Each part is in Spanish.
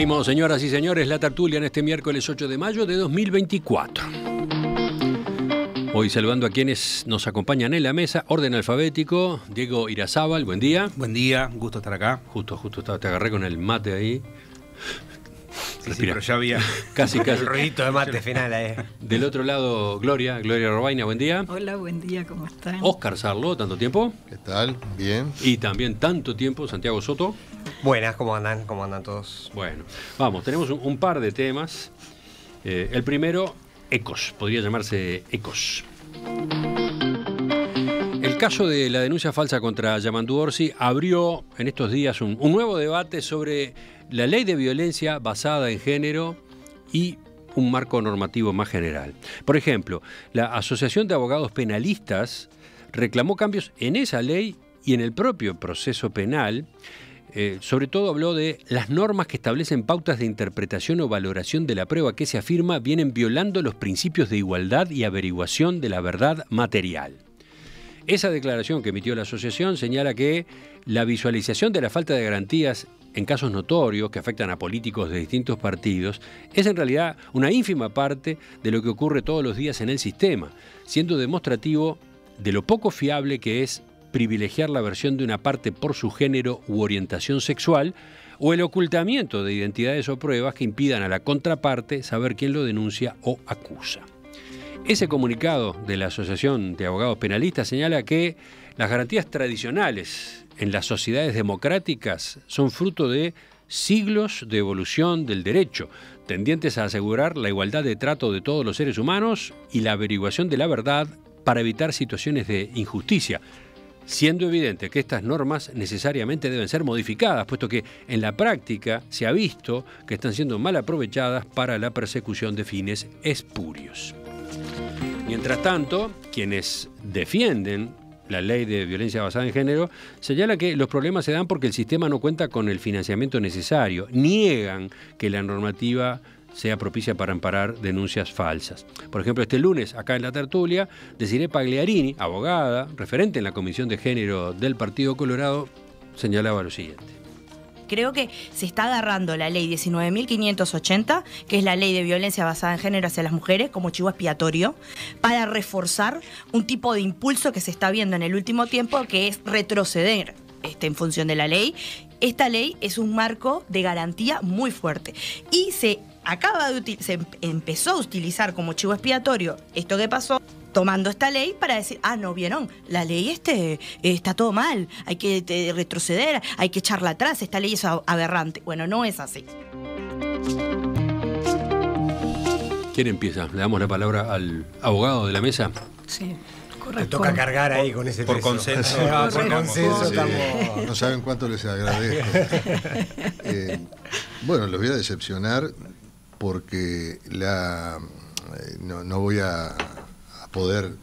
Abrimos, señoras y señores, la tertulia en este miércoles 8 de mayo de 2024. Hoy saludando a quienes nos acompañan en la mesa, orden alfabético, Diego Irazábal, buen día. Buen día, gusto estar acá. Justo, justo, te agarré con el mate ahí. Sí, pero ya había casi, casi. el de mate final. ahí. Eh. Del otro lado, Gloria, Gloria Robaina, buen día. Hola, buen día, ¿cómo están? Oscar Sarlo, tanto tiempo. ¿Qué tal? Bien. Y también tanto tiempo, Santiago Soto. Buenas, ¿cómo andan? ¿Cómo andan todos? Bueno, vamos, tenemos un, par de temas. Eh, el primero, ecos, podría llamarse ecos. El caso de la denuncia falsa contra Yamandu Orsi abrió en estos días un, nuevo debate sobre la ley de violencia basada en género y un marco normativo más general. Por ejemplo, la Asociación de Abogados Penalistas reclamó cambios en esa ley y en el propio proceso penal. Eh, sobre todo habló de las normas que establecen pautas de interpretación o valoración de la prueba que se afirma vienen violando los principios de igualdad y averiguación de la verdad material. Esa declaración que emitió la asociación señala que la visualización de la falta de garantías en casos notorios que afectan a políticos de distintos partidos, es en realidad una ínfima parte de lo que ocurre todos los días en el sistema, siendo demostrativo de lo poco fiable que es privilegiar la versión de una parte por su género u orientación sexual, o el ocultamiento de identidades o pruebas que impidan a la contraparte saber quién lo denuncia o acusa. Ese comunicado de la Asociación de Abogados Penalistas señala que las garantías tradicionales en las sociedades democráticas son fruto de siglos de evolución del derecho, tendientes a asegurar la igualdad de trato de todos los seres humanos y la averiguación de la verdad para evitar situaciones de injusticia, siendo evidente que estas normas necesariamente deben ser modificadas, puesto que en la práctica se ha visto que están siendo mal aprovechadas para la persecución de fines espurios. Mientras tanto, quienes defienden la ley de violencia basada en género, señala que los problemas se dan porque el sistema no cuenta con el financiamiento necesario. Niegan que la normativa sea propicia para amparar denuncias falsas. Por ejemplo, este lunes, acá en la tertulia, Desiree Pagliarini, abogada, referente en la Comisión de Género del Partido Colorado, señalaba lo siguiente creo que se está agarrando la ley 19.580, que es la ley de violencia basada en género hacia las mujeres, como chivo expiatorio, para reforzar un tipo de impulso que se está viendo en el último tiempo, que es retroceder este, en función de la ley. Esta ley es un marco de garantía muy fuerte y se acaba de se em-, empezó a utilizar como chivo expiatorio esto que pasó tomando esta ley para decir, ah, no, vieron, la ley este, está todo mal, hay que retroceder, hay que echarla atrás, esta ley es aberrante. Bueno, no es así. ¿Quién empieza? Le damos la palabra al abogado de la mesa. Sí. Te toca cargar ahí con ese Por consenso. No, ah, por consenso no saben cuánto les agradezco. Eh, bueno, los voy a decepcionar porque la eh, no voy a poder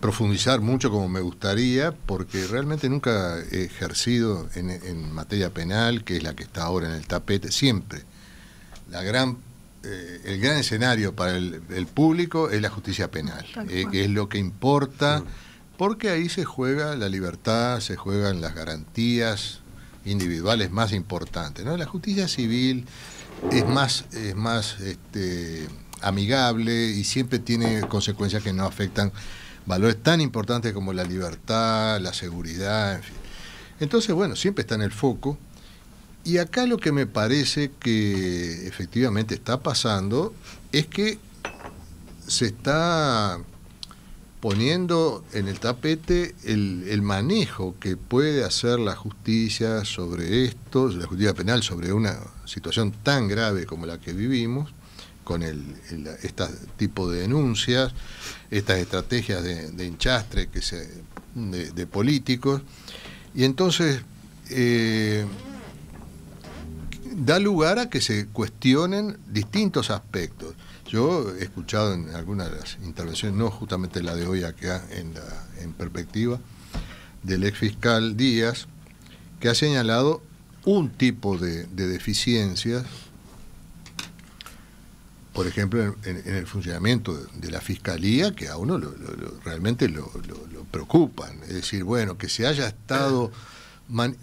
profundizar mucho como me gustaría, porque realmente nunca he ejercido en, materia penal, que es la que está ahora en el tapete, siempre. La gran, eh, el gran escenario para el, público es la justicia penal, eh, que es lo que importa, mm. porque ahí se juega la libertad, se juegan las garantías individuales más importantes. ¿no? La justicia civil es más, es más este, amigable y siempre tiene consecuencias que no afectan valores tan importantes como la libertad, la seguridad, en fin. Entonces, bueno, siempre está en el foco. Y acá lo que me parece que efectivamente está pasando es que se está poniendo en el tapete el, el, manejo que puede hacer la justicia sobre esto, la justicia penal sobre una situación tan grave como la que vivimos, con el, este tipo de denuncias, estas estrategias de, hinchastre que se, de, políticos. Y entonces eh, da lugar a que se cuestionen distintos aspectos. Yo he escuchado en algunas de las intervenciones, no justamente la de hoy acá en, en perspectiva, del ex fiscal Díaz, que ha señalado un tipo de deficiencias por ejemplo, en, el funcionamiento de, la fiscalía, que a uno realmente lo, preocupan. Es decir, bueno, que se haya estado.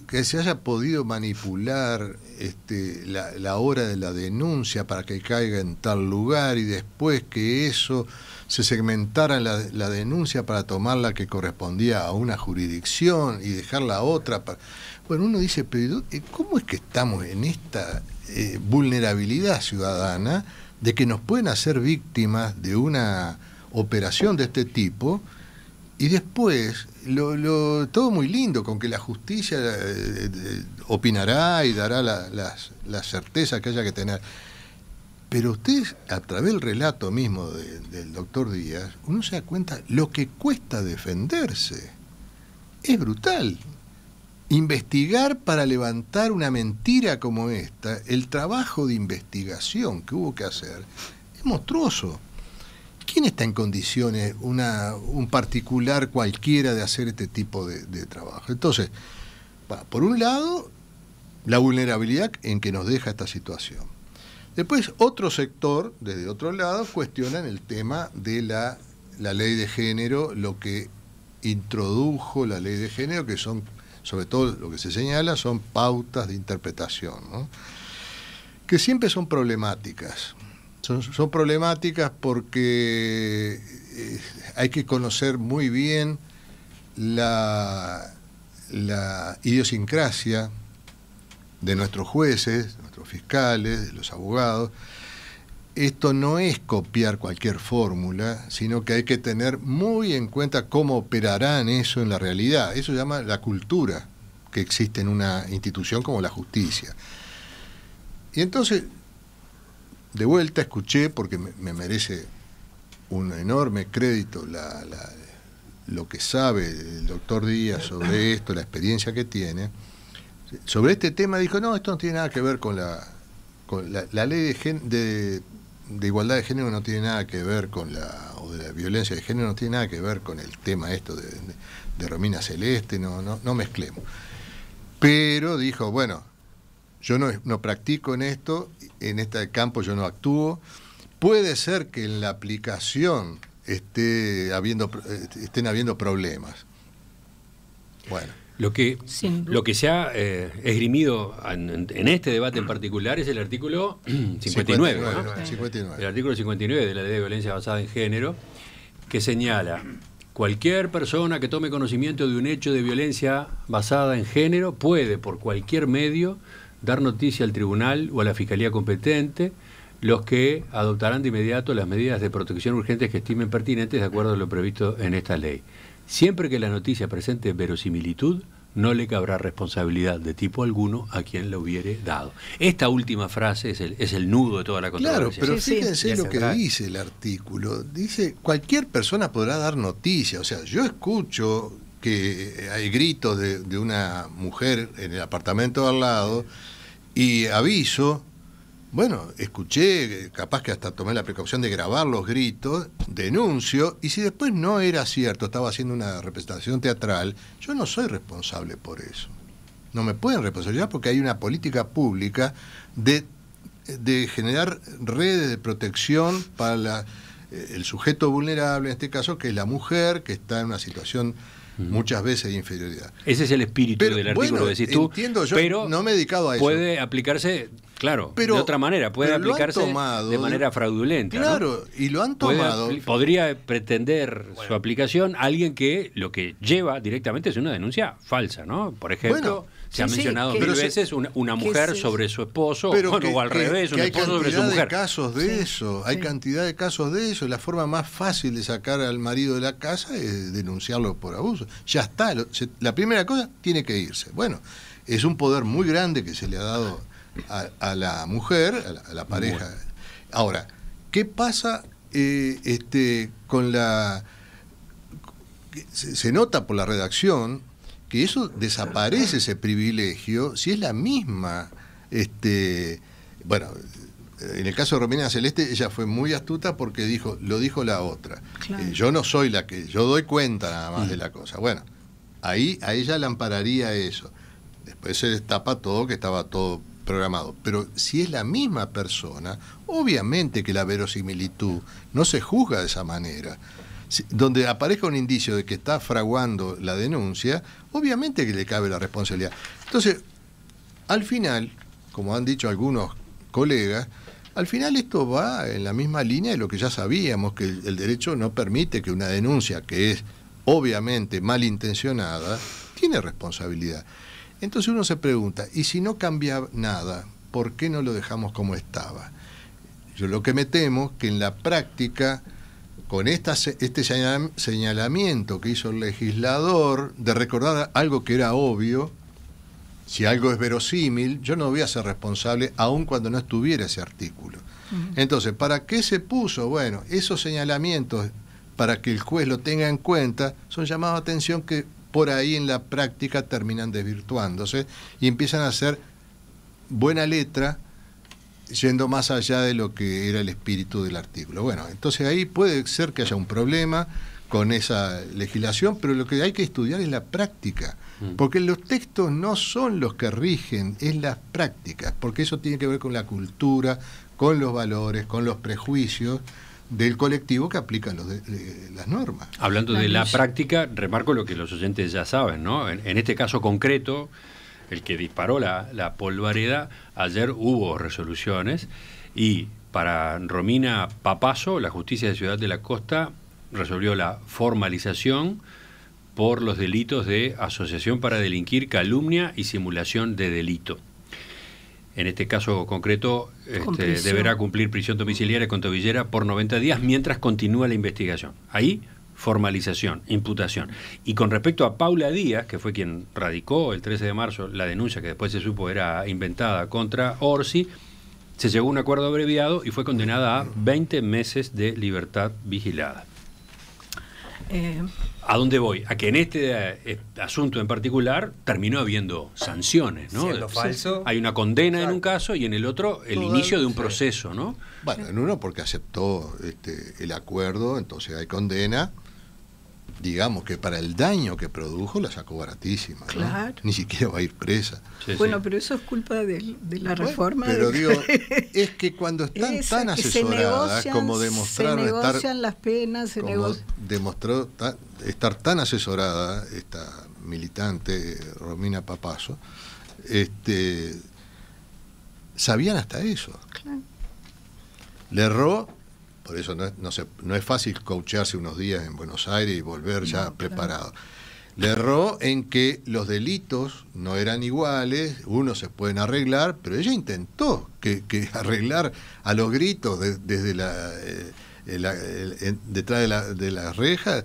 que se haya podido manipular este, la, hora de la denuncia para que caiga en tal lugar y después que eso se segmentara la, denuncia para tomar la que correspondía a una jurisdicción y dejar la otra. Bueno, uno dice, pero ¿cómo es que estamos en esta eh, vulnerabilidad ciudadana? de que nos pueden hacer víctimas de una operación de este tipo y después, lo, todo muy lindo, con que la justicia eh, eh, opinará y dará la, certeza que haya que tener. Pero usted, a través del relato mismo del doctor Díaz, uno se da cuenta lo que cuesta defenderse. Es brutal investigar para levantar una mentira como esta, el trabajo de investigación que hubo que hacer, es monstruoso. ¿Quién está en condiciones, un particular cualquiera, de hacer este tipo de, trabajo? Entonces, por un lado, la vulnerabilidad en que nos deja esta situación. Después, otro sector, desde otro lado, cuestionan el tema de la, la ley de género, lo que introdujo la ley de género, que son sobre todo lo que se señala son pautas de interpretación, que siempre son problemáticas. Son, problemáticas porque eh, hay que conocer muy bien la idiosincrasia de nuestros jueces, de nuestros fiscales, de los abogados, esto no es copiar cualquier fórmula, sino que hay que tener muy en cuenta cómo operarán eso en la realidad. Eso se llama la cultura que existe en una institución como la justicia. Y entonces, de vuelta escuché, porque me, merece un enorme crédito lo que sabe el doctor Díaz sobre esto, la experiencia que tiene, sobre este tema dijo, no, esto no tiene nada que ver con la, ley de de igualdad de género no tiene nada que ver con la, o de la violencia de género no tiene nada que ver con el tema esto de, Romina Celeste, no, no, mezclemos. Pero dijo, bueno, yo no, practico en esto, en este campo yo no actúo. Puede ser que en la aplicación esté habiendo, eh, estén habiendo problemas. Bueno. Lo que, lo que se ha eh, esgrimido en, este debate en particular es el artículo 59, El artículo 59 de la Ley de Violencia Basada en Género, que señala, cualquier persona que tome conocimiento de un hecho de violencia basada en género puede, por cualquier medio, dar noticia al tribunal o a la fiscalía competente, los que adoptarán de inmediato las medidas de protección urgentes que estimen pertinentes de acuerdo a lo previsto en esta ley. Siempre que la noticia presente verosimilitud, no le cabrá responsabilidad de tipo alguno a quien la hubiere dado. Esta última frase es el, es el nudo de toda la controversia. Claro, pero fíjense lo que dice el artículo. Dice, cualquier persona podrá dar noticia. O sea, yo escucho que hay gritos de, de una mujer en el apartamento al lado y aviso bueno, escuché, eh, capaz que hasta tomé la precaución de grabar los gritos, denuncio, y si después no era cierto, estaba haciendo una representación teatral, yo no soy responsable por eso. No me pueden responsabilizar porque hay una política pública de, generar redes de protección para eh, el sujeto vulnerable, en este caso, que es la mujer, que está en una situación muchas veces de inferioridad. Ese es el espíritu del artículo, decís tú. pero no me he dedicado a eso. Puede aplicarse, claro, de otra manera, puede aplicarse de manera fraudulenta. Claro, y lo han tomado. podría pretender su aplicación alguien que lo que lleva directamente es una denuncia falsa, ¿no? Por ejemplo. Se ha mencionado mil veces una, mujer sobre su esposo o al revés, un esposo sobre su mujer. Hay cantidad de casos de eso, hay cantidad de casos de eso. La forma más fácil de sacar al marido de la casa es denunciarlo por abuso. Ya está, la primera cosa tiene que irse. Bueno, es un poder muy grande que se le ha dado a, la mujer, a la, pareja. Ahora, ¿qué pasa eh, este, con la... se, nota por la redacción que eso desaparece ese privilegio si es la misma. Este, bueno, en el caso de Romina Celeste, ella fue muy astuta porque dijo, lo dijo la otra. Eh, yo no soy la que, yo doy cuenta nada más de mm. la cosa. Bueno, ahí a ella le ampararía eso. Después se destapa todo, que estaba todo programado. Pero si es la misma persona, obviamente que la verosimilitud no se juzga de esa manera donde aparezca un indicio de que está fraguando la denuncia, obviamente que le cabe la responsabilidad. Entonces, al final, como han dicho algunos colegas, al final esto va en la misma línea de lo que ya sabíamos, que el, derecho no permite que una denuncia que es obviamente malintencionada, tiene responsabilidad. Entonces uno se pregunta, ¿y si no cambia nada, por qué no lo dejamos como estaba? Yo lo que me temo que en la práctica con este señalamiento que hizo el legislador de recordar algo que era obvio, si algo es verosímil, yo no voy a ser responsable aun cuando no estuviera ese artículo. Entonces, ¿para qué se puso? Bueno, esos señalamientos, para que el juez lo tenga en cuenta, son llamados a atención que por ahí en la práctica terminan desvirtuándose y empiezan a ser buena letra yendo más allá de lo que era el espíritu del artículo. Bueno, entonces ahí puede ser que haya un problema con esa legislación, pero lo que hay que estudiar es la práctica, mm. porque los textos no son los que rigen, es las prácticas, porque eso tiene que ver con la cultura, con los valores, con los prejuicios del colectivo que aplica las normas. Hablando de la práctica, remarco lo que los oyentes ya saben, ¿no? en este caso concreto, el que disparó la, la polvareda, ayer hubo resoluciones y para Romina Papaso, la justicia de Ciudad de la Costa resolvió la formalización por los delitos de asociación para delinquir, calumnia y simulación de delito. En este caso concreto, este, deberá cumplir prisión domiciliaria con tobillera por 90 días mientras continúa la investigación. Ahí formalización, imputación. Y con respecto a Paula Díaz, que fue quien radicó el 13 de marzo la denuncia que después se supo era inventada contra Orsi, se llegó a un acuerdo abreviado y fue condenada a 20 meses de libertad vigilada. Eh. ¿A dónde voy? A que en este eh, asunto en particular terminó habiendo sanciones, ¿no? falso. Hay una condena en un caso y en el otro el inicio de un proceso, ¿no? Bueno, en uno porque aceptó este, el acuerdo, entonces hay condena digamos que para el daño que produjo la sacó baratísima. Ni siquiera va a ir presa. bueno, pero eso es culpa de, la reforma. Pero digo, es que cuando están tan asesoradas como demostraron se negocian las penas, se como demostró estar tan asesorada esta militante eh, Romina Papaso este, sabían hasta eso. Claro. Le erró por eso no es, no, no es fácil coacharse unos días en Buenos Aires y volver ya preparado. Le erró en que los delitos no eran iguales, unos se pueden arreglar, pero ella intentó que, arreglar a los gritos desde eh, detrás de la, de reja,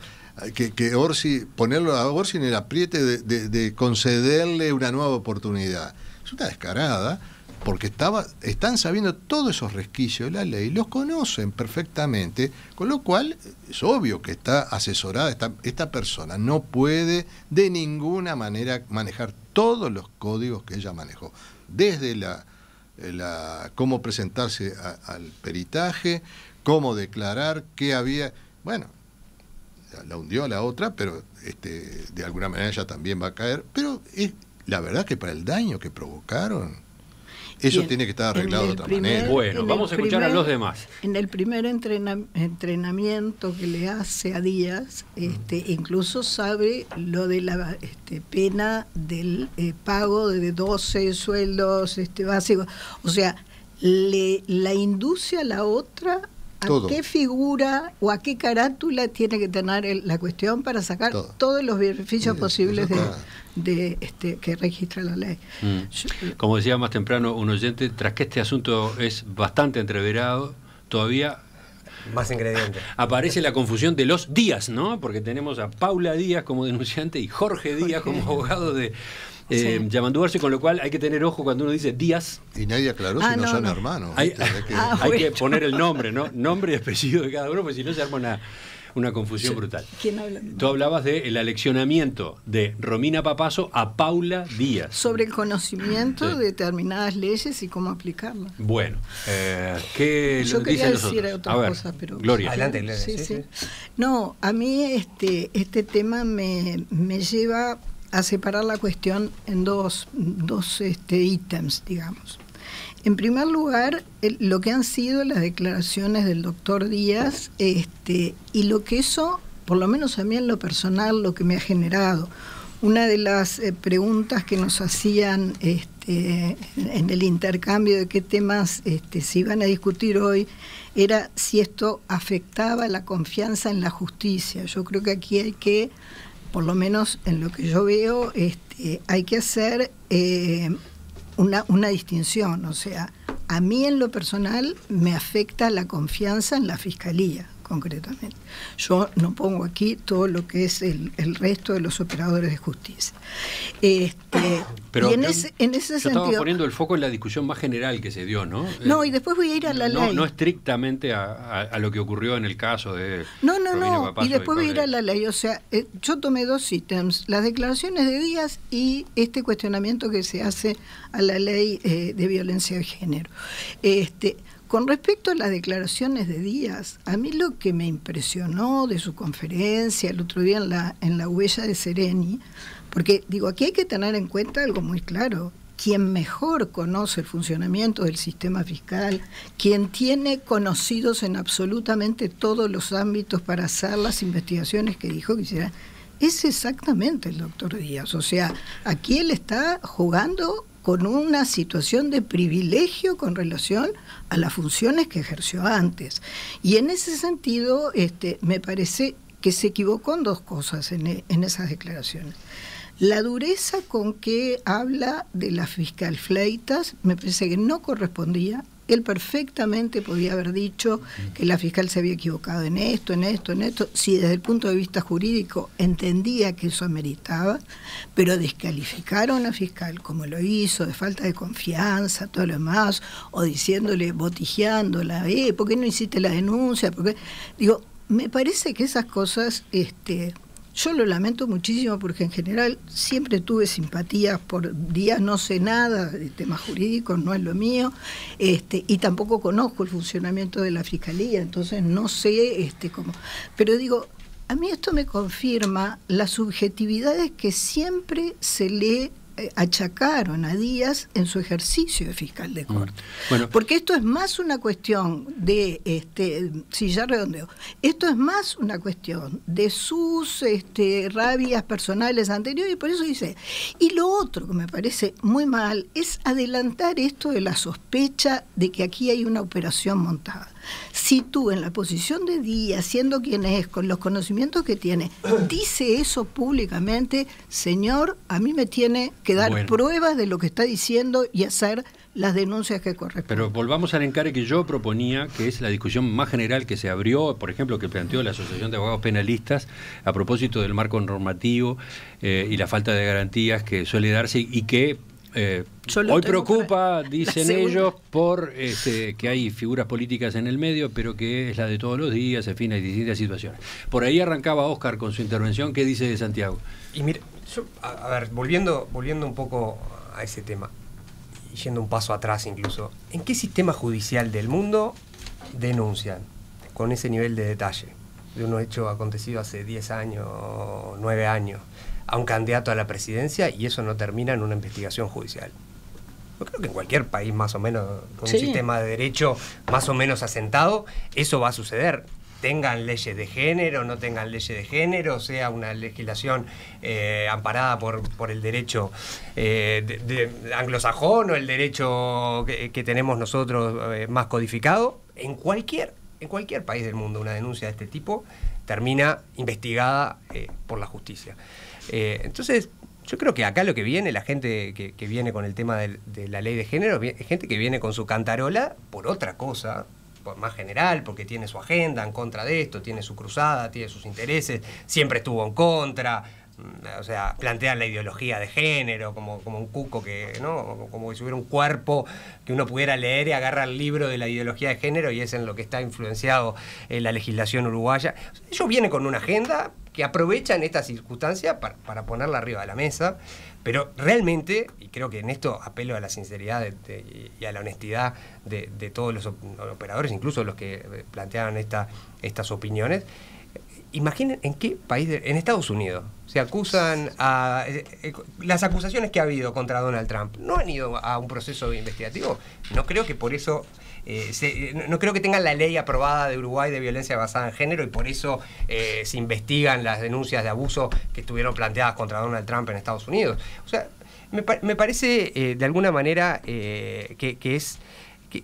que, que, Orsi, ponerlo a Orsi en el apriete de, de concederle una nueva oportunidad. Es una descarada porque estaba, están sabiendo todos esos resquicios de la ley, los conocen perfectamente, con lo cual es obvio que está asesorada, esta, persona no puede de ninguna manera manejar todos los códigos que ella manejó, desde la, cómo presentarse al peritaje, cómo declarar, qué había, bueno, la hundió a la otra, pero este, de alguna manera ella también va a caer, pero es, la verdad que para el daño que provocaron, eso tiene que estar arreglado de otra manera. Bueno, vamos a escuchar a los demás. En el primer entrenamiento que le hace a Díaz, este, mm. incluso sabe lo de la este, pena del eh, pago de 12 sueldos este, básicos. O sea, le, la induce a la otra a qué figura o a qué carátula tiene que tener la cuestión para sacar todos los beneficios posibles de, este, que registra la ley. Mm. Eh, como decía más temprano un oyente, tras que este asunto es bastante entreverado, todavía más Aparece la confusión de los días, ¿no? Porque tenemos a Paula Díaz como denunciante y Jorge Díaz como abogado de, eh, con lo cual hay que tener ojo cuando uno dice Díaz. Y nadie aclaró si ah, no, son hermanos. Hay, que, ah, poner el nombre, ¿no? Nombre y apellido de cada uno, porque si no se arma una, una confusión brutal. Tú hablabas del aleccionamiento de Romina Papaso a Paula Díaz. Sobre el conocimiento de determinadas leyes y cómo aplicarlas. Bueno, eh, Yo quería decir otra cosa, pero. Gloria. Adelante, no, a mí este, este tema me, me lleva a separar la cuestión en dos, dos este, ítems, digamos. En primer lugar, lo que han sido las declaraciones del doctor Díaz este, y lo que eso, por lo menos a mí en lo personal, lo que me ha generado. Una de las eh, preguntas que nos hacían este, en, el intercambio de qué temas este, se iban a discutir hoy era si esto afectaba la confianza en la justicia. Yo creo que aquí hay que por lo menos en lo que yo veo, este, hay que hacer eh, una, una distinción. O sea, a mí en lo personal me afecta la confianza en la fiscalía concretamente. Yo no pongo aquí todo lo que es el, resto de los operadores de justicia. Este, Pero en, ese, sentido, poniendo el foco en la discusión más general que se dio, ¿no? No, y después voy a ir a la ley. No estrictamente a, lo que ocurrió en el caso de. No, no, no. y después voy a ir a la ley. O sea, eh, yo tomé dos ítems: las declaraciones de Díaz y este cuestionamiento que se hace a la ley eh, de violencia de género. Este, con respecto a las declaraciones de Díaz, a mí lo que me impresionó de su conferencia el otro día en la, en la huella de Sereni, porque digo, aquí hay que tener en cuenta algo muy claro, quien mejor conoce el funcionamiento del sistema fiscal, quien tiene conocidos en absolutamente todos los ámbitos para hacer las investigaciones que dijo que hiciera, es exactamente el doctor Díaz. O sea, aquí él está jugando con una situación de privilegio con relación a las funciones que ejerció antes. Y en ese sentido, este, me parece que se equivocó en dos cosas en, e, esas declaraciones. La dureza con que habla de la fiscal Fleitas me parece que no correspondía él perfectamente podía haber dicho que la fiscal se había equivocado en esto, en esto, en esto, si desde el punto de vista jurídico entendía que eso ameritaba, pero descalificaron a la fiscal como lo hizo, de falta de confianza, todo lo demás, o diciéndole, botijeándola, eh, ¿por qué no hiciste la denuncia? Porque, digo, me parece que esas cosas este, yo lo lamento muchísimo porque en general siempre tuve simpatías por días, no sé nada de temas jurídicos, no es lo mío, este, y tampoco conozco el funcionamiento de la fiscalía, entonces no sé este, cómo. Pero digo, a mí esto me confirma las subjetividades que siempre se lee eh, achacaron a Díaz en su ejercicio de fiscal de mm. corte. Bueno. Porque esto es más una cuestión de, este, si ya redondeo, esto es más una cuestión de sus este, rabias personales anteriores, y por eso dice, y lo otro que me parece muy mal es adelantar esto de la sospecha de que aquí hay una operación montada. Si tú en la posición de día, siendo quien es, con los conocimientos que tiene, dice eso públicamente, Señor, a mí me tiene que dar pruebas de lo que está diciendo y hacer las denuncias que corresponden. Pero volvamos al encare que yo proponía, que es la discusión más general que se abrió, por ejemplo, que planteó la Asociación de Abogados Penalistas a propósito del marco normativo eh, y la falta de garantías que suele darse y que eh, hoy preocupa, dicen ellos, por este, que hay figuras políticas en el medio, pero que es la de todos los días, en fin, hay distintas situaciones. Por ahí arrancaba Oscar con su intervención. ¿Qué dice de Santiago? Y mira, a, ver, volviendo, volviendo un poco a ese tema, yendo un paso atrás incluso, ¿en qué sistema judicial del mundo denuncian con ese nivel de detalle de un hecho acontecido hace 10 años, 9 años? a un candidato a la presidencia y eso no termina en una investigación judicial. Yo creo que en cualquier país más o menos, con un sistema de derecho más o menos asentado, eso va a suceder. Tengan leyes de género, no tengan leyes de género, sea una legislación eh, amparada por, el derecho eh, de, anglosajón o el derecho que, tenemos nosotros eh, más codificado, en cualquier, en cualquier país del mundo una denuncia de este tipo termina investigada por la justicia. Eh, entonces, yo creo que acá lo que viene, la gente que, viene con el tema de, la ley de género, es gente que viene con su cantarola por otra cosa, por más general, porque tiene su agenda en contra de esto, tiene su cruzada, tiene sus intereses, siempre estuvo en contra, mm, o sea, plantean la ideología de género, como, como un cuco que, ¿no? Como si hubiera un cuerpo que uno pudiera leer y agarrar el libro de la ideología de género y es en lo que está influenciado eh, la legislación uruguaya. Ellos vienen con una agenda que aprovechan esta circunstancia para, ponerla arriba de la mesa, pero realmente, y creo que en esto apelo a la sinceridad y a la honestidad de, todos los operadores, incluso los que eh, plantearon estas opiniones, imaginen en qué país, en Estados Unidos, se acusan a... Eh, eh, las acusaciones que ha habido contra Donald Trump no han ido a un proceso investigativo. No creo que por eso eh, eh, no, creo que tengan la ley aprobada de Uruguay de violencia basada en género y por eso eh, se investigan las denuncias de abuso que estuvieron planteadas contra Donald Trump en Estados Unidos. O sea, me, parece de alguna manera que, es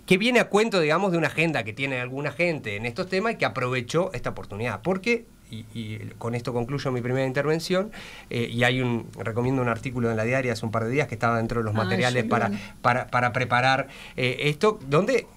que, viene a cuento, digamos, de una agenda que tiene alguna gente en estos temas y que aprovechó esta oportunidad. Porque, y, con esto concluyo mi primera intervención, y hay un, recomiendo un artículo en la diaria hace un par de días que estaba dentro de los materiales para, para, preparar esto, donde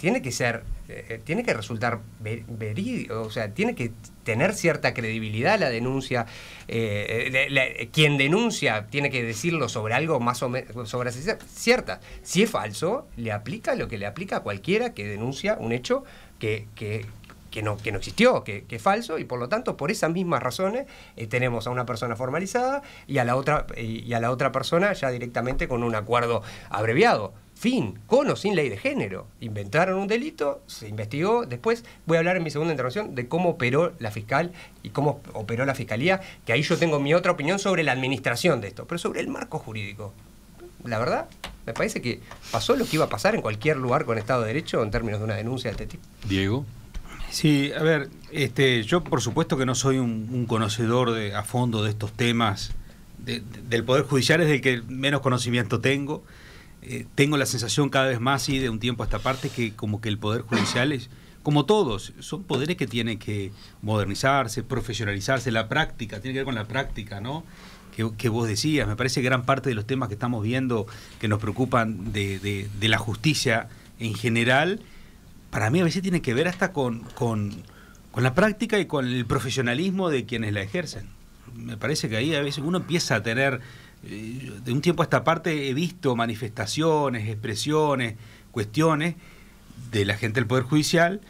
tiene que ser, eh, eh, tiene que resultar verídico, o sea, tiene que tener cierta credibilidad la denuncia. Eh, eh quien denuncia tiene que decirlo sobre algo más o menos, sobre cierta. Si es falso, le aplica lo que le aplica a cualquiera que denuncia un hecho que, que, que no, que no existió, que, es falso, y por lo tanto, por esas mismas razones, tenemos a una persona formalizada y a, la otra, y a la otra persona ya directamente con un acuerdo abreviado fin, con o sin ley de género. Inventaron un delito, se investigó, después voy a hablar en mi segunda intervención de cómo operó la fiscal y cómo operó la fiscalía, que ahí yo tengo mi otra opinión sobre la administración de esto, pero sobre el marco jurídico. La verdad, me parece que pasó lo que iba a pasar en cualquier lugar con Estado de Derecho en términos de una denuncia de este tipo. Diego. Sí, a ver, este, yo por supuesto que no soy un, conocedor de, a fondo de estos temas. del Poder Judicial es del que menos conocimiento tengo. Eh, tengo la sensación cada vez más y de un tiempo a esta parte que como que el Poder Judicial es, como todos, son poderes que tienen que modernizarse, profesionalizarse, la práctica, tiene que ver con la práctica, ¿no? Que, vos decías, me parece que gran parte de los temas que estamos viendo que nos preocupan de, la justicia en general, para mí a veces tiene que ver hasta con, con, con la práctica y con el profesionalismo de quienes la ejercen. Me parece que ahí a veces uno empieza a tener eh, de un tiempo a esta parte he visto manifestaciones, expresiones, cuestiones de la gente del Poder Judicial,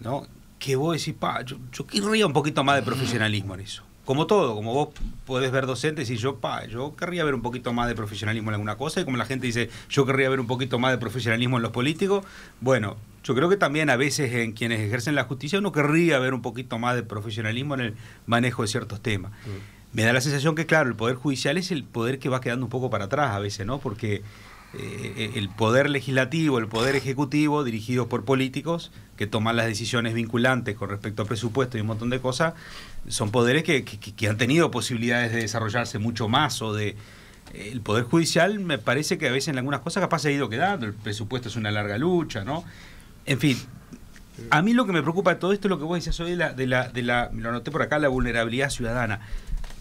¿no? que vos decís, pa, yo, querría un poquito más de profesionalismo en eso. Como todo, como vos podés ver docentes y yo, pa, yo querría ver un poquito más de profesionalismo en alguna cosa, y como la gente dice, yo querría ver un poquito más de profesionalismo en los políticos, bueno, yo creo que también a veces en quienes ejercen la justicia uno querría ver un poquito más de profesionalismo en el manejo de ciertos temas me da la sensación que, claro, el Poder Judicial es el poder que va quedando un poco para atrás a veces, ¿no? Porque eh, el Poder Legislativo, el Poder Ejecutivo, dirigidos por políticos que toman las decisiones vinculantes con respecto al presupuesto y un montón de cosas, son poderes que, han tenido posibilidades de desarrollarse mucho más o de eh, el Poder Judicial me parece que a veces en algunas cosas capaz ha ido quedando, el presupuesto es una larga lucha, ¿no? En fin, a mí lo que me preocupa de todo esto es lo que vos decías hoy de la, de la, lo anoté por acá, la vulnerabilidad ciudadana.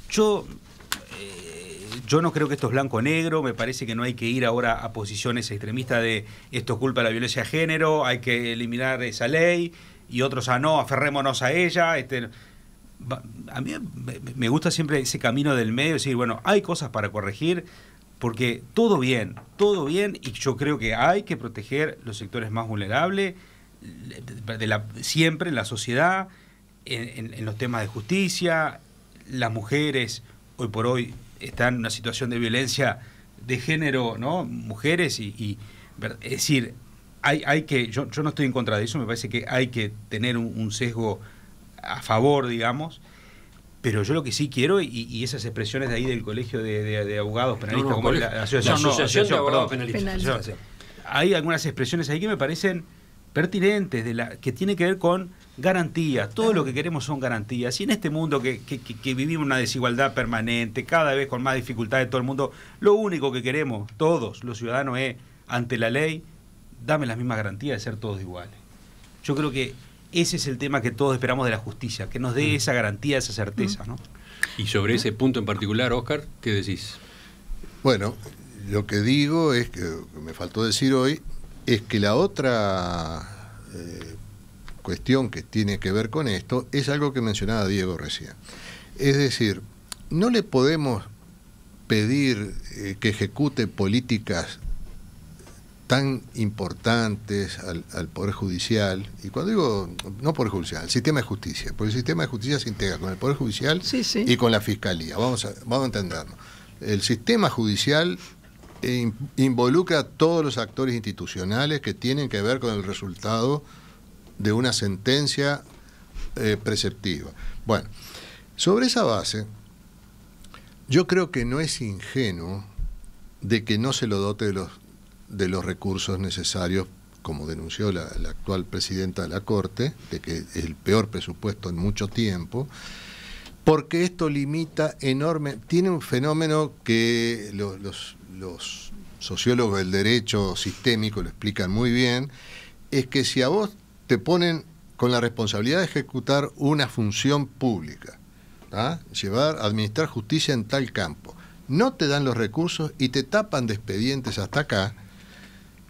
Yo eh, yo no creo que esto es blanco-negro, o me parece que no hay que ir ahora a posiciones extremistas de esto culpa de la violencia de género, hay que eliminar esa ley y otros ah no, aferrémonos a ella. Este, a mí me gusta siempre ese camino del medio, decir, bueno, hay cosas para corregir, porque todo bien, todo bien, y yo creo que hay que proteger los sectores más vulnerables de siempre en la sociedad, en, en los temas de justicia, las mujeres hoy por hoy están en una situación de violencia de género, ¿no? Mujeres y, es decir, hay, hay que, yo, yo, no estoy en contra de eso, me parece que hay que tener un, sesgo a favor, digamos, pero yo lo que sí quiero, y, esas expresiones de ahí del colegio de, abogados penalistas, la, asociación, no, penalistas. Hay algunas expresiones ahí que me parecen pertinentes, de la, que tiene que ver con Garantías, todo lo que queremos son garantías. Y en este mundo que, vivimos una desigualdad permanente, cada vez con más dificultades todo el mundo, lo único que queremos todos los ciudadanos es, ante la ley, dame las mismas garantías de ser todos iguales. Yo creo que ese es el tema que todos esperamos de la justicia, que nos dé mm. esa garantía, esa certeza. Mm. Y sobre ¿Mm? ese punto en particular, Oscar, ¿qué decís? Bueno, lo que digo es que, que me faltó decir hoy, es que la otra... Eh, cuestión que tiene que ver con esto es algo que mencionaba Diego recién. Es decir, no le podemos pedir eh, que ejecute políticas tan importantes al, Poder Judicial, y cuando digo, no Poder Judicial, al sistema de justicia, porque el sistema de justicia se integra con el Poder Judicial y con la Fiscalía, vamos a, vamos entendernos. El sistema judicial eh, involucra a todos los actores institucionales que tienen que ver con el resultado de una sentencia eh, preceptiva. Bueno, sobre esa base, yo creo que no es ingenuo de que no se lo dote de los, de los recursos necesarios, como denunció la, actual presidenta de la Corte, de que es el peor presupuesto en mucho tiempo, porque esto limita enorme, tiene un fenómeno que los, los sociólogos del derecho sistémico lo explican muy bien, es que si a vos te ponen con la responsabilidad de ejecutar una función pública, ¿ah? llevar, administrar justicia en tal campo. No te dan los recursos y te tapan de expedientes hasta acá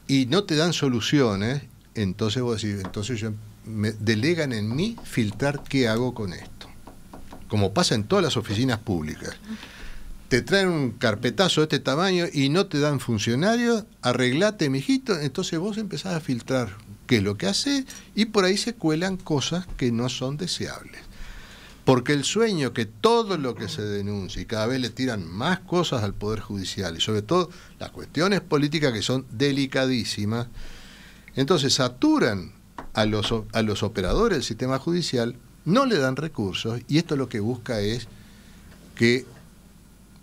y no te dan soluciones, entonces vos decís, entonces yo me delegan en mí filtrar qué hago con esto. Como pasa en todas las oficinas públicas. Te traen un carpetazo de este tamaño y no te dan funcionarios, arreglate, mijito, entonces vos empezás a filtrar qué es lo que hace y por ahí se cuelan cosas que no son deseables. Porque el sueño que todo lo que se denuncia y cada vez le tiran más cosas al Poder Judicial y sobre todo las cuestiones políticas que son delicadísimas, entonces saturan a los, a los operadores del sistema judicial, no le dan recursos y esto lo que busca es que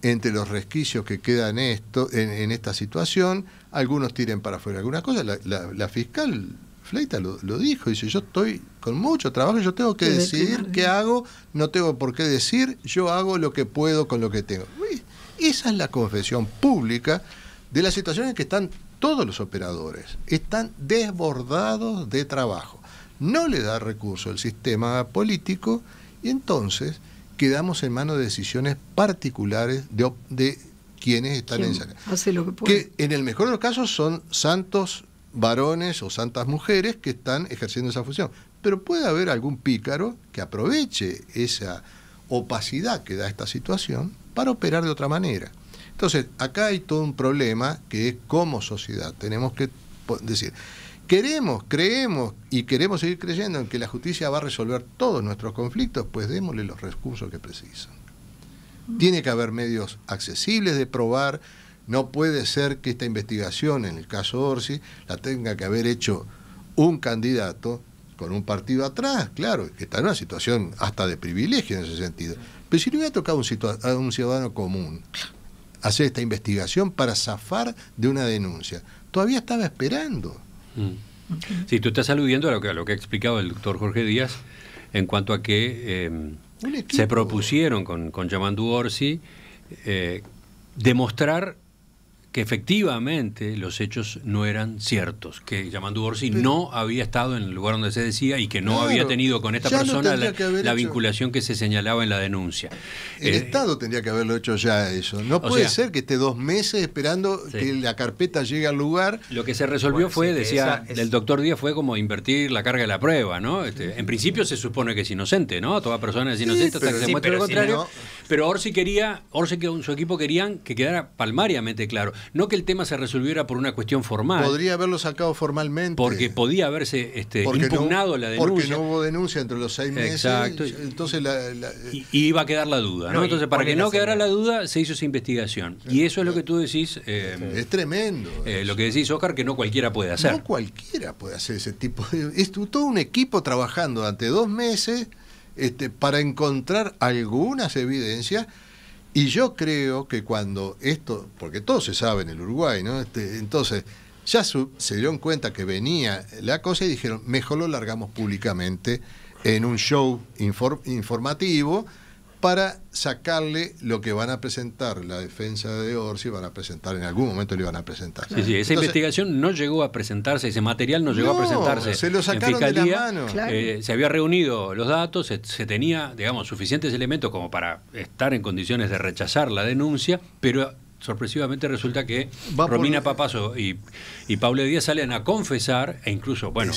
entre los resquicios que quedan en, esto, en, esta situación, algunos tiren para afuera algunas cosas. La, la fiscal Fleita lo, dijo, dice, yo estoy con mucho trabajo, yo tengo que decidir qué ¿eh? hago, no tengo por qué decir, yo hago lo que puedo con lo que tengo. esa es la confesión pública de la situación en que están todos los operadores. Están desbordados de trabajo. No le da recurso el sistema político y entonces quedamos en manos de decisiones particulares de, quienes están en esa. que en el mejor de los casos son santos varones o santas mujeres que están ejerciendo esa función. Pero puede haber algún pícaro que aproveche esa opacidad que da esta situación para operar de otra manera. Entonces, acá hay todo un problema que es como sociedad. Tenemos que decir, queremos, creemos y queremos seguir creyendo en que la justicia va a resolver todos nuestros conflictos, pues démosle los recursos que precisan. Mm. Tiene que haber medios accesibles de probar, no puede ser que esta investigación, en el caso Orsi, la tenga que haber hecho un candidato con un partido atrás, claro, que está en una situación hasta de privilegio en ese sentido. Pero si le hubiera tocado a un, ciudadano común hacer esta investigación para zafar de una denuncia, todavía estaba esperando. Mm. Si, tú estás aludiendo a lo que, lo que ha explicado el doctor Jorge Díaz en cuanto a que em, se propusieron con, con Yamandu Orsi eh, demostrar que efectivamente los hechos no eran ciertos, que llamando Orsi no había estado en el lugar donde se decía y que no había tenido con esta persona la, vinculación que se señalaba en la denuncia. El eh, Estado tendría que haberlo hecho ya eso. No puede ser que esté dos meses esperando que la carpeta llegue al lugar. Lo que se resolvió fue, decía el doctor Díaz, fue como invertir la carga de la prueba, ¿no? Este, en principio se supone que es inocente, ¿no? Toda persona es inocente hasta que se muestre lo contrario. Pero Orsi quería, Orsi y su equipo querían que quedara palmariamente claro. No que el tema se resolviera por una cuestión formal. Podría haberlo sacado formalmente. Porque podía haberse este, impugnado la denuncia. Porque no hubo denuncia entre los seis meses. Exacto. Entonces Y, iba a quedar la duda. No, Entonces, para que no quedara la duda, se hizo esa investigación. y eso es lo que tú decís. Eh, es tremendo. Eh, lo que decís, Oscar, que no cualquiera puede hacer. No cualquiera puede hacer ese tipo de. Es todo un equipo trabajando durante dos meses este, para encontrar algunas evidencias y yo creo que cuando esto, porque todo se sabe en el Uruguay, ¿no? Este, entonces, ya se dieron cuenta que venía la cosa y dijeron, mejor lo largamos públicamente en un show informativo para sacarle lo que van a presentar la defensa de Orsi, van a presentar, en algún momento le van a presentar. Sí, sí, esa investigación no llegó a presentarse, ese material no llegó a presentarse. Se lo sacaron de la mano. Eh, se había reunido los datos, se, se, tenía, digamos, suficientes elementos como para estar en condiciones de rechazar la denuncia, pero sorpresivamente resulta que Romina Papaso y, y Díaz salen a confesar, e incluso, bueno,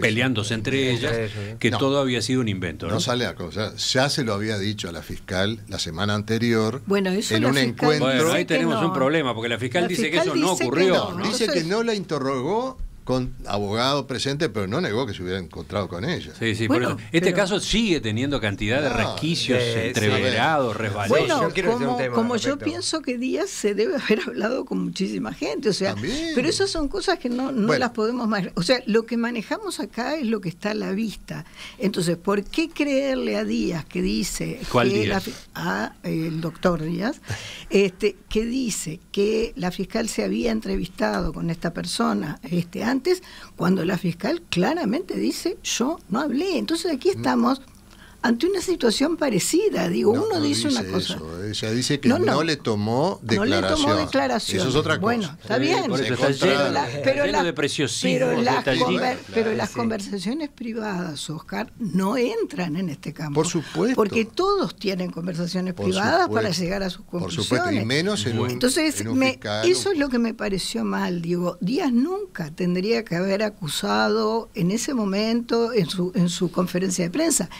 peleándose entre ellas, ¿eh? que todo había sido un invento. No, sale a confesar, ya se lo había dicho a la fiscal la semana anterior bueno, eso en un encuentro. Bueno, ahí tenemos un problema, porque la fiscal, dice que eso no ocurrió. dice que no la interrogó con abogado presente, pero no negó que se hubiera encontrado con ella. Sí, sí, bueno, Este caso sigue teniendo cantidad de resquicios entreverados, como, yo pienso que Díaz se debe haber hablado con muchísima gente, o sea, pero esas son cosas que no, las podemos manejar. O sea, lo que manejamos acá es lo que está a la vista. Entonces, ¿por qué creerle a Díaz que dice... ¿Cuál que a, el doctor Díaz, este, que dice que la fiscal se había entrevistado con esta persona este año cuando la fiscal claramente dice yo no hablé. Entonces aquí estamos ante una situación parecida. Digo, uno dice, una cosa. Ella dice que no, le tomó declaración. No le tomó Eso es otra cosa. Bueno, está bien. pero, las, pero las conversaciones privadas, Oscar, no entran en este campo. Por supuesto. Porque todos tienen conversaciones privadas para llegar a sus conclusiones. Por supuesto, y menos en un, Entonces, eso es lo que me pareció mal. Digo, Díaz nunca tendría que haber acusado en ese momento, en su, en su conferencia de prensa.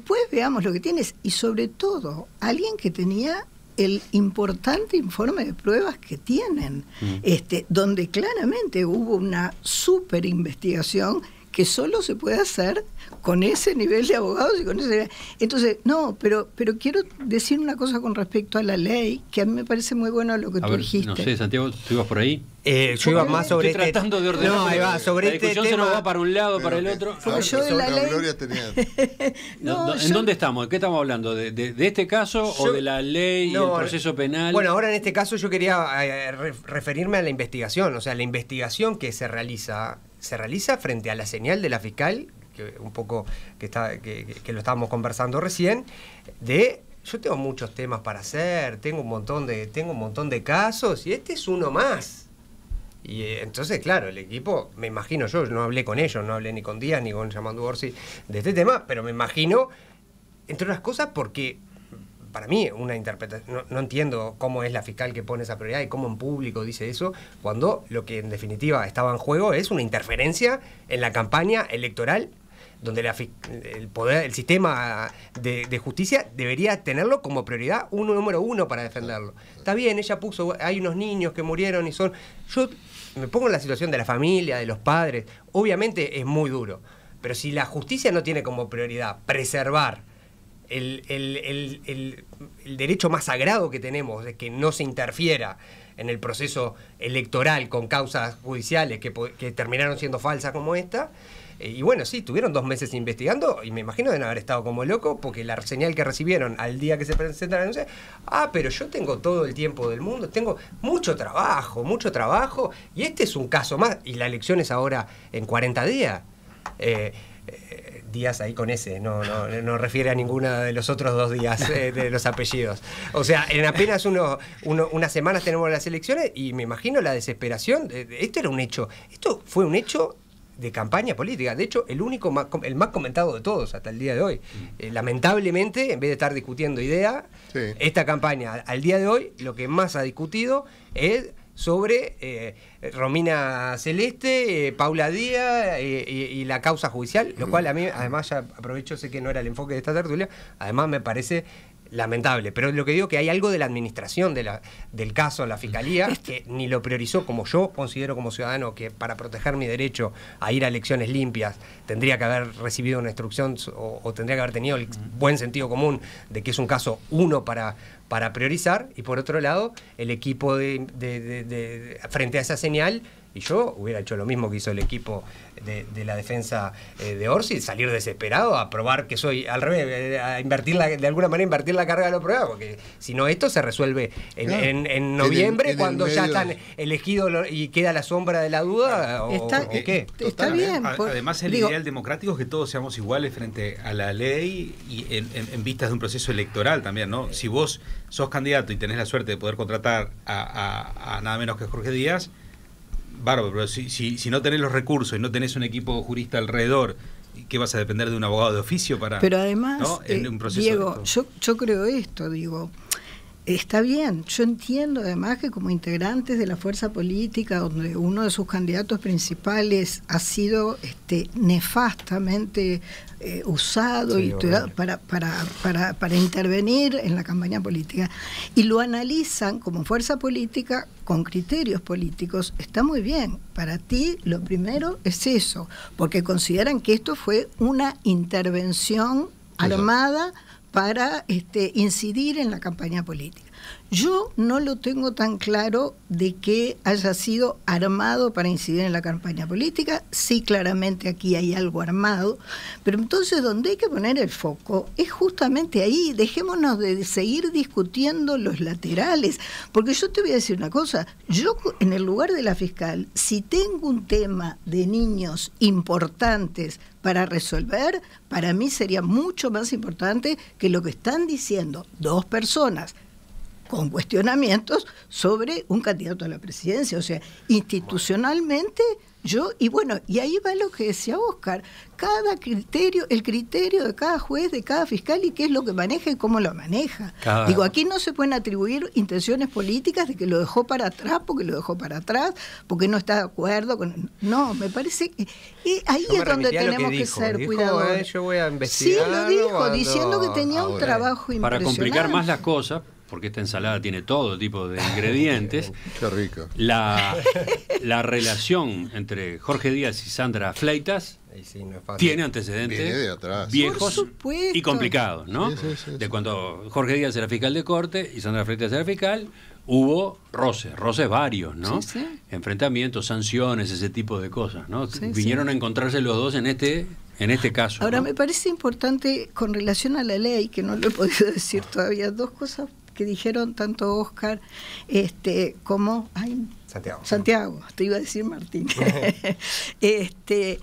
Después veamos lo que tienes y sobre todo alguien que tenía el importante informe de pruebas que tienen, mm. este, donde claramente hubo una super investigación que solo se puede hacer con ese nivel de abogados y con ese entonces no pero pero quiero decir una cosa con respecto a la ley que a mí me parece muy bueno lo que tú dijiste no sé Santiago tú ibas por ahí eh, yo iba más sobre este tratando No, ahí sobre este tema... se nos va para un lado, para el otro. yo la ¿En dónde estamos? ¿Qué estamos hablando? ¿De, este caso o de la ley el proceso penal? Bueno, ahora en este caso yo quería eh, referirme a la investigación. O sea, la investigación que se realiza, se realiza frente a la señal de la fiscal, que un poco que, está, lo estábamos conversando recién, de yo tengo muchos temas para hacer, tengo un montón de, tengo un montón de casos, y este es uno más. Y eh, entonces, claro, el equipo, me imagino yo, no hablé con ellos, no hablé ni con Díaz ni con Yamandu Orsi de este tema, pero me imagino, entre otras cosas, porque para mí una interpretación, no, entiendo cómo es la fiscal que pone esa prioridad y cómo en público dice eso, cuando lo que en definitiva estaba en juego es una interferencia en la campaña electoral donde el poder, el sistema de, justicia debería tenerlo como prioridad uno número uno para defenderlo. Está bien, ella puso, hay unos niños que murieron y son. Yo me pongo en la situación de la familia, de los padres. Obviamente es muy duro. Pero si la justicia no tiene como prioridad preservar el, derecho más sagrado que tenemos, de que no se interfiera en el proceso electoral con causas judiciales que, que terminaron siendo falsas como esta, eh, y bueno, sí, tuvieron dos meses investigando y me imagino no haber estado como loco porque la señal que recibieron al día que se presentaron la denuncia, ah, pero yo tengo todo el tiempo del mundo, tengo mucho trabajo, mucho trabajo y este es un caso más y la elección es ahora en 40 días. Eh, eh, días ahí con ese, no, no, no refiere a ninguna de los otros dos días de los apellidos. O sea, en apenas uno, unas semanas tenemos las elecciones y me imagino la desesperación. esto era un hecho, esto fue un hecho de campaña política. De hecho, el único, más, el más comentado de todos hasta el día de hoy. Mm. Eh, lamentablemente, en vez de estar discutiendo ideas, esta campaña al día de hoy lo que más ha discutido es sobre eh, Romina Celeste, eh, Paula Díaz y, y, la causa judicial, lo mm. cual a mí, además, ya aprovecho, sé que no era el enfoque de esta tertulia, además me parece lamentable. Pero lo que digo que hay algo de la administración del caso la fiscalía este que ni lo priorizó como yo considero como ciudadano que para proteger mi derecho a ir a elecciones limpias tendría que haber recibido una instrucción o, tendría que haber tenido el buen sentido común de que es un caso uno para, priorizar y por otro lado el equipo frente a esa señal y yo hubiera hecho lo mismo que hizo el equipo de, la defensa eh, de Orsi, salir desesperado a probar que soy al revés, eh, a invertir la, de alguna manera invertir la carga de los prueba... porque si no esto se resuelve en, noviembre cuando ya están elegidos y queda la sombra de la duda o, qué. está bien. además el ideal democrático es que todos seamos iguales frente a la ley y en, vistas de un proceso electoral también, ¿no? Si vos sos candidato y tenés la suerte de poder contratar a nada menos que Jorge Díaz, bárbaro, pero si, si, no tenés los recursos y no tenés un equipo jurista alrededor, ¿qué vas a depender de un abogado de oficio para...? Pero además, eh, un Diego, yo, yo creo esto, digo, Está bien, yo entiendo además que como integrantes de la fuerza política, donde uno de sus candidatos principales ha sido este, nefastamente eh, usado y para, para, para, intervenir en la campaña política, y lo analizan como fuerza política con criterios políticos, está muy bien. Para ti lo primero es eso, porque consideran que esto fue una intervención armada para este, incidir en la campaña política. Yo no lo tengo tan claro de que haya sido armado para incidir en la campaña política. Sí, claramente aquí hay algo armado, pero entonces donde hay que poner el foco es justamente ahí. Dejémonos de seguir discutiendo los laterales, porque yo te voy a decir una cosa, yo en el lugar de la fiscal, si tengo un tema de niños importantes para resolver, para mí sería mucho más importante que lo que están diciendo dos personas con cuestionamientos sobre un candidato a la presidencia. O sea, institucionalmente yo, y bueno, y ahí va lo que decía Oscar, cada criterio, el criterio de cada juez, de cada fiscal y qué es lo que maneja y cómo lo maneja. Digo, aquí no se pueden atribuir intenciones políticas de que lo dejó para atrás, porque lo dejó para atrás, porque no está de acuerdo con... No, me parece que y ahí es donde tenemos que, ser eh, cuidadosos. yo Sí, lo dijo, diciendo que tenía un trabajo impresionante. Para complicar más las cosas, porque esta ensalada tiene todo tipo de ingredientes. Qué rico. La, relación entre Jorge Díaz y Sandra Fleitas tiene antecedentes viejos y complicados, ¿no? de cuando Jorge Díaz era fiscal de corte y Sandra Fleitas era fiscal, hubo roces, roces varios, ¿no? Enfrentamientos, sanciones, ese tipo de cosas, ¿no? Vinieron a encontrarse los dos en este en este caso. Ahora, me parece importante con relación a la ley, que no lo he podido decir todavía, dos cosas que dijeron tanto Oscar este, como Santiago. Santiago, te iba a decir Martín. este,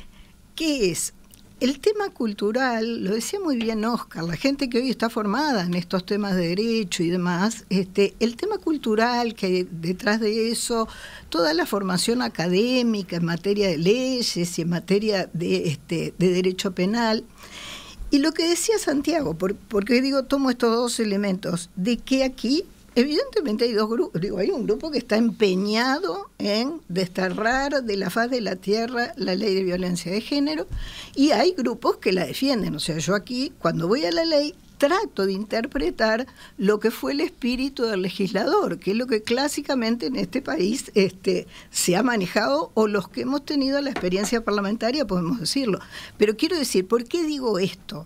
¿Qué es? El tema cultural, lo decía muy bien Oscar, la gente que hoy está formada en estos temas de derecho y demás, este, el tema cultural que detrás de eso, toda la formación académica en materia de leyes y en materia de, este, de derecho penal, y lo que decía Santiago, por, porque digo, tomo estos dos elementos, de que aquí evidentemente hay dos grupos, digo, hay un grupo que está empeñado en desterrar de la faz de la tierra la ley de violencia de género y hay grupos que la defienden. O sea, yo aquí, cuando voy a la ley, trato de interpretar lo que fue el espíritu del legislador, que es lo que clásicamente en este país este, se ha manejado o los que hemos tenido la experiencia parlamentaria podemos decirlo. Pero quiero decir, ¿por qué digo esto?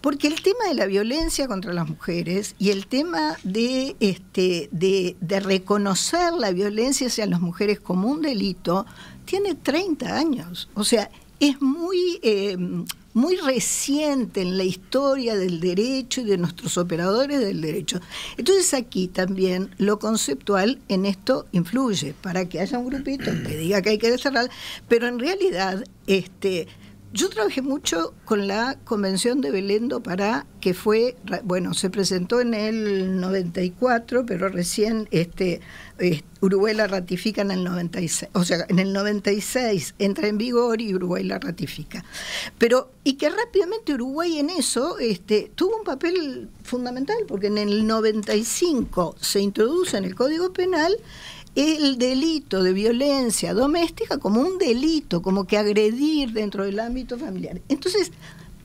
Porque el tema de la violencia contra las mujeres y el tema de, este, de, reconocer la violencia hacia las mujeres como un delito tiene 30 años. O sea, es muy... Eh, muy reciente en la historia del derecho y de nuestros operadores del derecho. Entonces aquí también lo conceptual en esto influye, para que haya un grupito que diga que hay que cerrar, pero en realidad este, yo trabajé mucho con la Convención de Belendo para que fue, bueno, se presentó en el 94, pero recién este, eh, Uruguay la ratifica en el 96. O sea, en el 96 entra en vigor y Uruguay la ratifica. Pero, y que rápidamente Uruguay en eso este, tuvo un papel fundamental, porque en el 95 se introduce en el Código Penal el delito de violencia doméstica como un delito, como que agredir dentro del ámbito familiar. Entonces,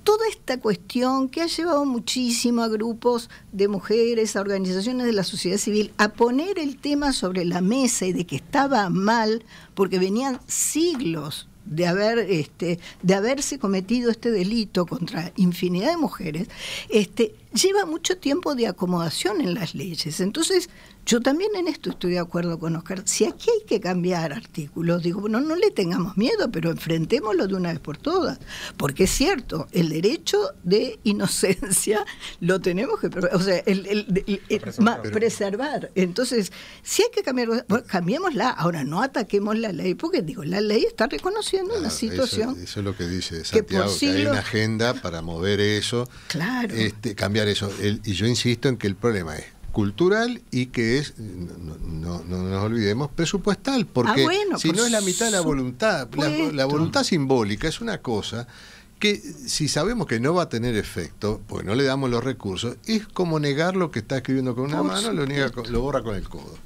toda esta cuestión que ha llevado muchísimo a grupos de mujeres, a organizaciones de la sociedad civil, a poner el tema sobre la mesa y de que estaba mal, porque venían siglos de haber este, de haberse cometido este delito contra infinidad de mujeres, este, lleva mucho tiempo de acomodación en las leyes. Entonces, yo también en esto estoy de acuerdo con Oscar. Si aquí hay que cambiar artículos, digo, bueno, no le tengamos miedo, pero enfrentémoslo de una vez por todas. Porque es cierto, el derecho de inocencia lo tenemos que, preservar. Entonces, si hay que cambiar, cambiémosla. Ahora, no ataquemos la ley, porque digo, la ley está reconociendo una situación. Eso, es lo que dice Santiago, que, hay una agenda para mover eso, este, cambiar eso. y yo insisto en que el problema es cultural y que es, no, no, nos olvidemos, presupuestal, porque ah, si no es la mitad de la voluntad, la, voluntad simbólica es una cosa que si sabemos que no va a tener efecto, pues no le damos los recursos, es como negar lo que está escribiendo con una mano, lo, niega, lo borra con el codo.